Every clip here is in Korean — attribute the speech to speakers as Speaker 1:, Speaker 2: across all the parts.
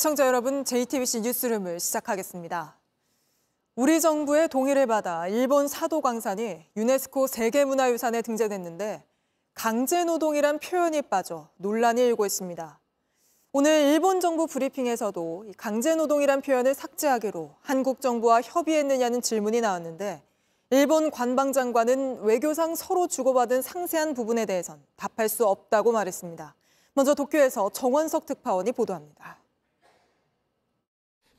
Speaker 1: 시청자 여러분, JTBC 뉴스룸을 시작하겠습니다. 우리 정부의 동의를 받아 일본 사도 광산이 유네스코 세계문화유산에 등재됐는데 강제노동이란 표현이 빠져 논란이 일고 있습니다. 오늘 일본 정부 브리핑에서도 강제노동이란 표현을 삭제하기로 한국 정부와 협의했느냐는 질문이 나왔는데 일본 관방장관은 외교상 서로 주고받은 상세한 부분에 대해선 답할 수 없다고 말했습니다. 먼저 도쿄에서 정원석 특파원이 보도합니다.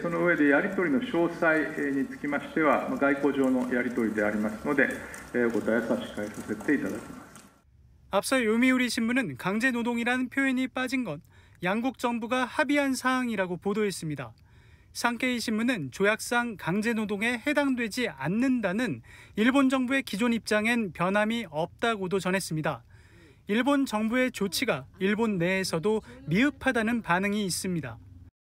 Speaker 2: その上でやり取りの詳細につきましては、外交上のやり取りでありますので、お答え差し控えさせていただきます。
Speaker 3: 앞서 요미우리 신문은 강제 노동이라는 표현이 빠진 건 양국 정부가 합의한 사항이라고 보도했습니다. 상케이 신문은 조약상 강제 노동에 해당되지 않는다는 일본 정부의 기존 입장엔 변함이 없다고도 전했습니다. 일본 정부의 조치가 일본 내에서도 미흡하다는 반응이 있습니다.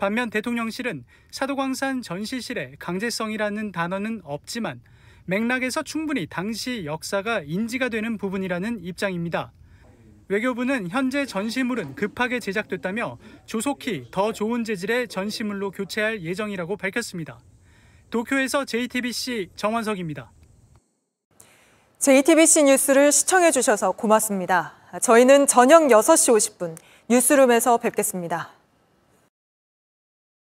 Speaker 3: 반면 대통령실은 사도광산 전시실에 강제성이라는 단어는 없지만 맥락에서 충분히 당시 역사가 인지가 되는 부분이라는 입장입니다. 외교부는 현재 전시물은 급하게 제작됐다며 조속히 더 좋은 재질의 전시물로 교체할 예정이라고 밝혔습니다. 도쿄에서 JTBC 정원석입니다
Speaker 1: JTBC 뉴스를 시청해 주셔서 고맙습니다. 저희는 저녁 6시 50분 뉴스룸에서 뵙겠습니다.